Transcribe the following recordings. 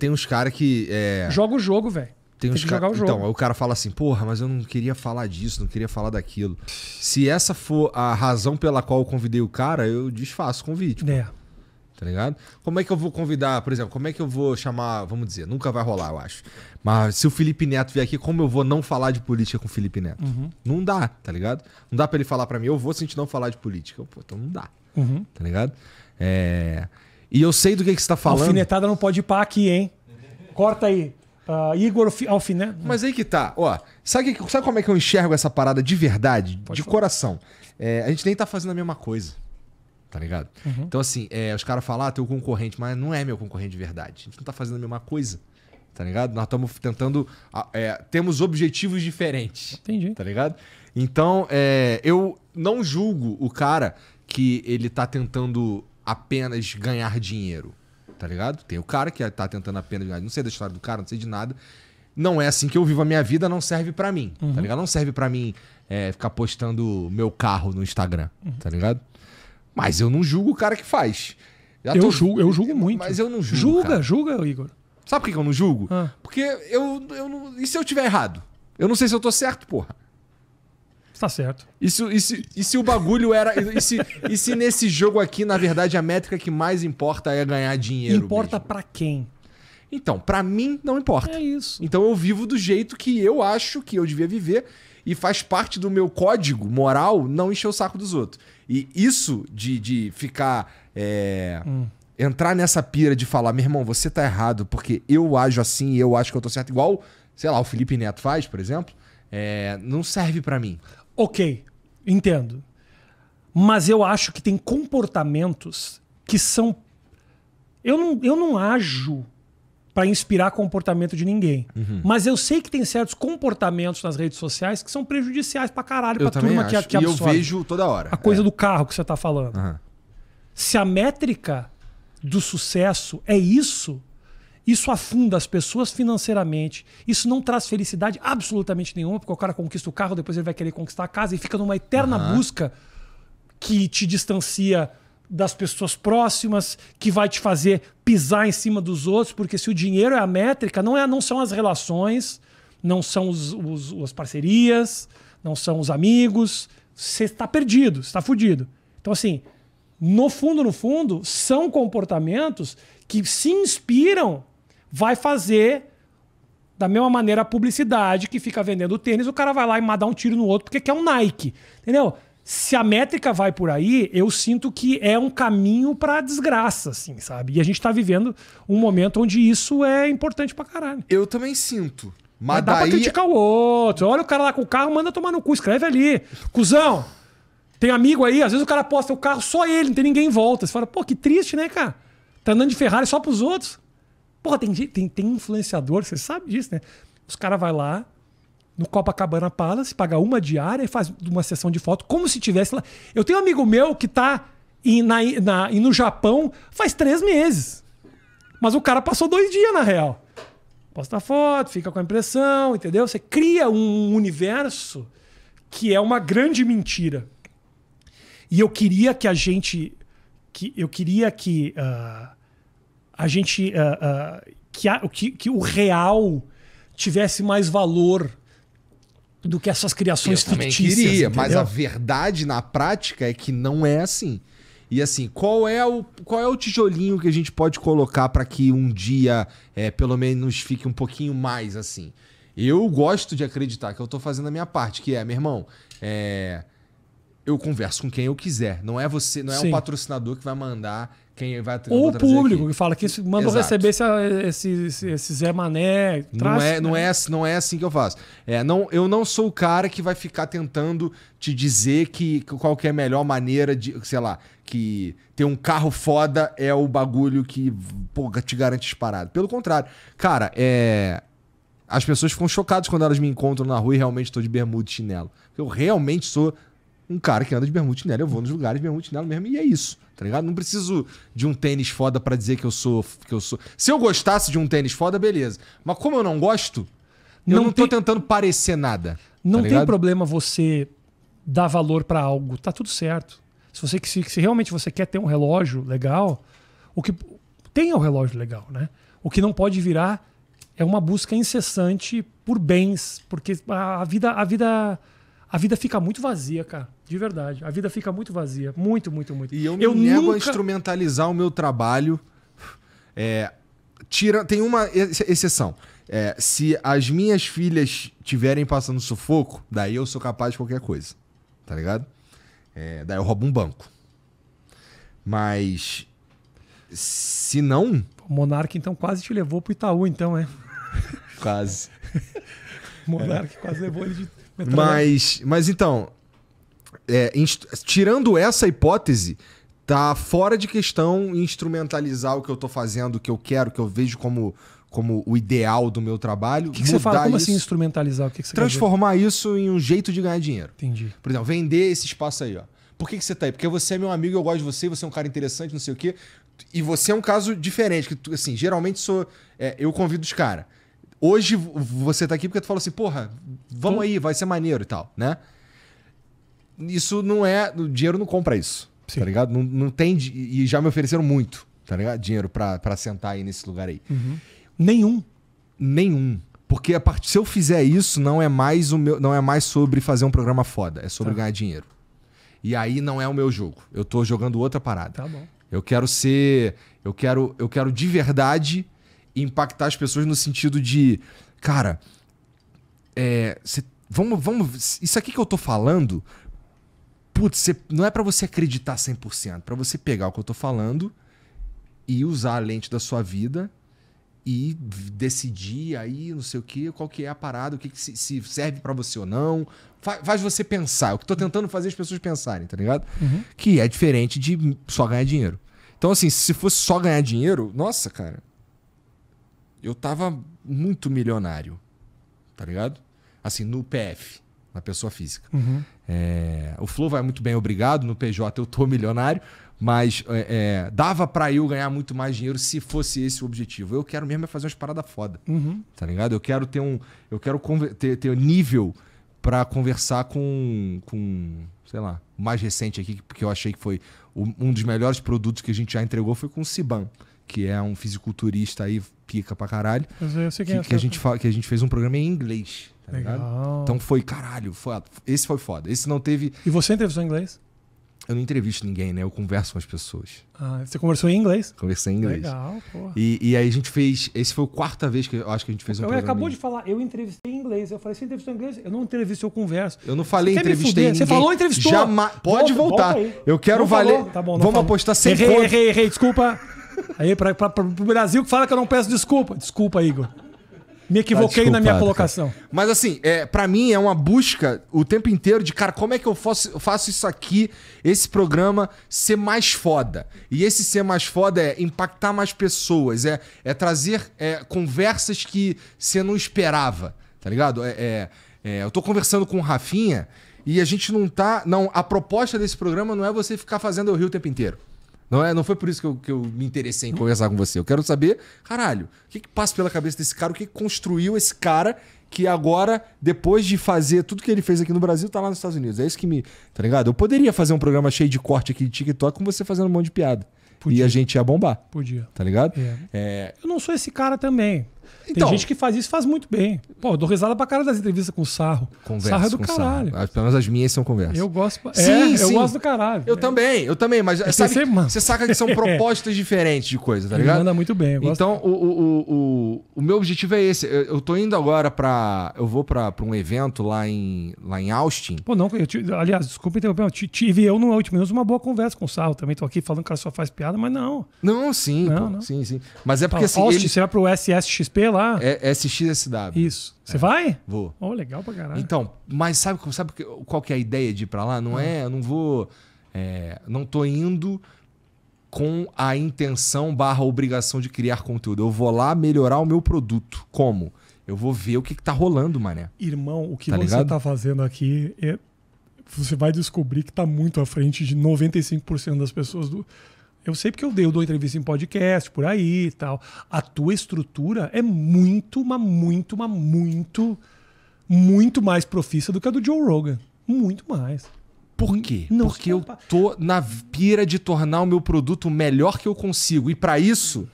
Tem uns caras que. É... Joga o jogo, velho. Tem, tem uns caras. Então, o cara fala assim, porra, mas eu não queria falar disso, não queria falar daquilo. Se essa for a razão pela qual eu convidei o cara, eu desfaço o convite. É. Tá ligado? Como é que eu vou convidar, por exemplo, como é que eu vou chamar, vamos dizer, nunca vai rolar, eu acho. Mas se o Felipe Neto vier aqui, como eu vou não falar de política com o Felipe Neto? Uhum. Não dá, tá ligado? Não dá para ele falar para mim, eu vou se a gente não falar de política. Pô, então não dá. Uhum. Tá ligado? É. E eu sei do que, que você está falando. Alfinetada não pode ir para aqui, hein? Corta aí. Uh, Igor Alfineto. Né? Mas aí que tá, ó. Sabe, sabe como é que eu enxergo essa parada de verdade, pode de falar. coração? É, a gente nem tá fazendo a mesma coisa. Tá ligado? Uhum. Então, assim, é, os caras falam, ah, teu concorrente, mas não é meu concorrente de verdade. A gente não tá fazendo a mesma coisa. Tá ligado? Nós estamos tentando. É, temos objetivos diferentes. Entendi. Tá ligado? Então, é, eu não julgo o cara que ele tá tentando apenas ganhar dinheiro, tá ligado? Tem o cara que tá tentando apenas ganhar, não sei da história do cara, não sei de nada. Não é assim que eu vivo a minha vida, não serve para mim, tá uhum. tá ligado? Não serve para mim é, ficar postando meu carro no Instagram, uhum. tá ligado? Mas eu não julgo o cara que faz. Já eu, tô... julgo, eu julgo muito. Mas eu não julgo. Julga, cara. julga, Igor. Sabe por que eu não julgo? Ah. Porque eu, eu não... E se eu tiver errado? Eu não sei se eu tô certo, porra. Tá certo. E se, e se, e se o bagulho era. e, se, e se nesse jogo aqui, na verdade, a métrica que mais importa é ganhar dinheiro? Importa para quem? Então, para mim, não importa. É isso. Então eu vivo do jeito que eu acho que eu devia viver e faz parte do meu código moral não encher o saco dos outros. E isso de, de ficar. É... Hum entrar nessa pira de falar, meu irmão, você tá errado porque eu ajo assim e eu acho que eu tô certo, igual, sei lá, o Felipe Neto faz, por exemplo, é, não serve para mim. Ok, entendo. Mas eu acho que tem comportamentos que são. Eu não, eu não ajo para inspirar comportamento de ninguém. Uhum. Mas eu sei que tem certos comportamentos nas redes sociais que são prejudiciais pra caralho, para pra turma acho. que, que absorve. E eu vejo toda hora. A coisa é. do carro que você tá falando. Uhum. Se a métrica do sucesso é isso, isso afunda as pessoas financeiramente. Isso não traz felicidade absolutamente nenhuma, porque o cara conquista o carro, depois ele vai querer conquistar a casa e fica numa eterna uhum. busca que te distancia das pessoas próximas, que vai te fazer pisar em cima dos outros, porque se o dinheiro é a métrica, não, é, não são as relações, não são os, os as parcerias, não são os amigos. Você está perdido, está fudido. Então, assim, no fundo, no fundo, são comportamentos que se inspiram vai fazer da mesma maneira a publicidade que fica vendendo o tênis, o cara vai lá e mandar um tiro no outro porque quer um Nike. Entendeu? Se a métrica vai por aí, eu sinto que é um caminho para desgraça, assim, sabe? E a gente tá vivendo um momento onde isso é importante pra caralho. Eu também sinto. Mas, Mas dá daí... pra criticar o outro. Olha o cara lá com o carro, manda tomar no cu, escreve ali. Cusão, tem amigo aí, às vezes o cara posta o carro só ele, não tem ninguém em volta. Você fala, pô, que triste, né, cara? Tá andando de Ferrari só pros outros. Porra, tem, tem, tem influenciador, você sabe disso, né? Os caras vão lá no Copacabana Palace, paga uma diária e faz uma sessão de foto, como se tivesse lá. Eu tenho um amigo meu que tá e na, na, no Japão faz três meses. Mas o cara passou dois dias, na real. Posta foto, fica com a impressão, entendeu? Você cria um universo que é uma grande mentira. E eu queria que a gente. que Eu queria que. Uh, a gente. Uh, uh, que, a, que, que o real tivesse mais valor do que essas criações Eu fictícias. Queria, entendeu? mas a verdade na prática é que não é assim. E assim, qual é o, qual é o tijolinho que a gente pode colocar para que um dia, é, pelo menos, fique um pouquinho mais assim? Eu gosto de acreditar que eu estou fazendo a minha parte, que é, meu irmão, é, eu converso com quem eu quiser. Não é você, não é um patrocinador que vai mandar quem vai Ou o público aqui. que fala que mandou receber esse, esse, esse, Zé Mané. não, é, não, né? é, não é assim que eu faço. É, não, eu não sou o cara que vai ficar tentando te dizer que qual que é a melhor maneira de, sei lá, que ter um carro foda é o bagulho que pô, te garante disparado. Pelo contrário, cara, é, as pessoas ficam chocadas quando elas me encontram na rua e realmente estou de bermuda e chinelo. Eu realmente sou um cara que anda de bermuda chinelo, eu vou nos lugares de bermuda chinelo mesmo e é isso, tá ligado? Não preciso de um tênis foda para dizer que eu sou que eu sou. Se eu gostasse de um tênis foda, beleza. Mas como eu não gosto, eu não, tem... tô tentando parecer nada. Não tá tem problema você dar valor para algo, tá tudo certo. Se você se, se realmente você quer ter um relógio legal, o que tenha o um relógio legal, né? O que não pode virar é uma busca incessante por bens, porque a vida a vida a vida fica muito vazia, cara. De verdade. A vida fica muito vazia. Muito, muito, muito. E eu me eu nego nunca... a instrumentalizar o meu trabalho. É, tira, tem uma exceção. É, se as minhas filhas tiverem passando sufoco, daí eu sou capaz de qualquer coisa. Tá ligado? É, daí eu roubo um banco. Mas. Se não. O Monark, então, quase te levou pro Itaú, então, é? quase. monarca é. quase levou ele de mas, mas então, é, tirando essa hipótese, tá fora de questão instrumentalizar o que eu tô fazendo, o que eu quero, o que eu vejo como, como o ideal do meu trabalho. O que, que você fala? Como assim isso, assim instrumentalizar? O que, que você Transformar isso em um jeito de ganhar dinheiro. Entendi. Por exemplo, vender esse espaço aí, ó. Por que, que você tá aí? Porque você é meu amigo, eu gosto de você, você é um cara interessante, não sei o quê. E você é um caso diferente, que assim, geralmente sou. É, eu convido os caras. Hoje você tá aqui porque tu falou assim, porra, vamos aí, vai ser maneiro e tal, né? Isso não é. O dinheiro não compra isso. Tá Sim. Tá ligado? Não, não tem. E já me ofereceram muito, tá ligado? Dinheiro pra, sentar aí nesse lugar aí. Uhum. Nenhum. Nenhum. Porque a part... se eu fizer isso, não é mais o meu, não é mais sobre fazer um programa foda, é sobre tá. ganhar dinheiro. E aí não é o meu jogo. Eu tô jogando outra parada. Tá bom. Eu quero ser, eu quero, eu quero de verdade impactar as pessoas no sentido de, cara, é, cê, vamos, vamos, isso aqui que eu tô falando, putz, cê, não é para você acreditar 100%, para você pegar o que eu tô falando e usar a lente da sua vida e decidir aí, não sei o que, qual que é a parada, o que, que se, se, serve para você ou não. Faz, faz você pensar. O que tô tentando fazer as pessoas pensarem, tá ligado? Uhum. Que é diferente de só ganhar dinheiro. Então, assim, se fosse só ganhar dinheiro, nossa, cara, eu tava muito milionário, tá ligado? Assim, no PF, na pessoa física. Uhum. É, o Flow vai muito bem, obrigado. No PJ eu tô milionário, mas é, é, dava para eu ganhar muito mais dinheiro se fosse esse o objetivo. Eu quero mesmo é fazer umas paradas foda, uhum. tá ligado? Eu quero ter um, eu quero ter, ter nível para conversar com, com, sei lá, o mais recente aqui, porque eu achei que foi o, um dos melhores produtos que a gente já entregou foi com o Siban, que é um fisiculturista aí, pica pra caralho. Mas eu sei quem que, é que, a gente fala, que a gente fez um programa em inglês. Tá Legal. Ligado? Então foi, caralho, foi, esse foi foda. Esse não teve. E você entrevistou em inglês? eu não entrevisto ninguém, né? Eu converso com as pessoas. Ah, você conversou em inglês? Conversei em inglês. Legal, porra. E, e aí a gente fez. Esse foi a quarta vez que eu acho que a gente fez um eu acabou de falar, eu entrevistei em inglês. Eu falei, você entrevistou em inglês? Eu não entrevisto, eu converso. Eu não falei você entrevistei. inglês. Você falou entrevistou. Jamais. Pode volta, voltar. Volta eu quero não valer. Tá bom, Vamos falou. apostar sem errei, pontos. Errei, errei, desculpa. Aí, para o Brasil que fala que eu não peço desculpa. Desculpa, Igor. Me tá, equivoquei tá na minha colocação. Cara. Mas assim, é, para mim é uma busca o tempo inteiro de, cara, como é que eu faço, faço isso aqui, esse programa, ser mais foda? E esse ser mais foda é impactar mais pessoas, é, é trazer é, conversas que você não esperava, tá ligado? É, é, é eu tô conversando com o Rafinha e a gente não tá. Não, a proposta desse programa não é você ficar fazendo eu rir o tempo inteiro. Não, é, não foi por isso que eu, que eu me interessei em conversar com você. Eu quero saber, caralho, o que, que passa pela cabeça desse cara? O que, que construiu esse cara que agora, depois de fazer tudo que ele fez aqui no Brasil, tá lá nos Estados Unidos. É isso que me. Tá ligado? Eu poderia fazer um programa cheio de corte aqui de TikTok com você fazendo um monte de piada. Podia. E a gente ia bombar. Podia. Tá ligado? É. É... Eu não sou esse cara também. Tem então, gente que faz isso faz muito bem. Pô, eu dou risada pra cara das entrevistas com o Sarro. Conversa, sarro é do caralho. Sarro. Pelo menos as minhas são conversas. Eu gosto. É, sim, sim. eu gosto do caralho. Eu é. também, eu também, mas sabe, você saca que são é. propostas diferentes de coisa, tá ligado? Ele manda muito bem. então, o, o, o, o, meu objetivo é esse. Eu, eu tô indo agora pra. Eu vou pra, pra um evento lá em, lá em Austin. Pô, não, eu tive, aliás, desculpa interromper, eu tive eu no último minuto uma boa conversa com o Sarro também. Tô aqui falando que o cara só faz piada, mas não. Não, sim. Não, pô, não. Sim, sim. Mas é porque assim. Austin, ele... você vai pro SSXP lá. É, é SXSW. Isso. Você é. vai? Vou. Oh, legal pra caralho. Então, mas sabe, sabe qual que é a ideia de ir pra lá? Não hum. é, eu não vou. É, não tô indo com a intenção barra obrigação de criar conteúdo. Eu vou lá melhorar o meu produto. Como? Eu vou ver o que, que tá rolando, mané. Irmão, o que tá você ligado? tá fazendo aqui é... Você vai descobrir que tá muito à frente de 95% das pessoas do, eu sei porque eu dei, eu dou entrevista em podcast, por aí e tal. A tua estrutura é muito, mas muito, mas muito, muito mais profissa do que a do Joe Rogan. Muito mais. Por quê? Não, porque eu tô na pira de tornar o meu produto o melhor que eu consigo. E para isso,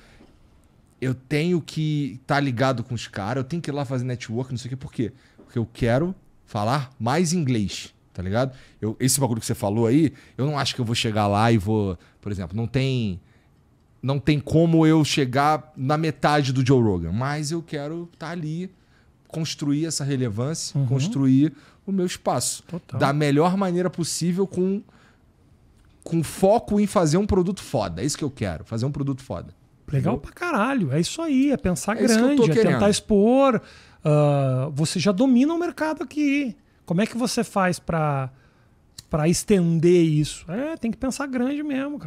eu tenho que estar tá ligado com os caras, eu tenho que ir lá fazer network, não sei o quê. Por quê? Porque eu quero falar mais inglês tá ligado? Eu, esse bagulho que você falou aí, eu não acho que eu vou chegar lá e vou. Por exemplo, não tem. Não tem como eu chegar na metade do Joe Rogan, mas eu quero estar tá ali, construir essa relevância, uhum. construir o meu espaço. Total. Da melhor maneira possível, com, com foco em fazer um produto foda. É isso que eu quero, fazer um produto foda. Legal pra caralho, é isso aí, é pensar é grande, é querendo. tentar expor. Uh, você já domina o mercado aqui. Como é que você faz para estender isso? É, tem que pensar grande mesmo, cara.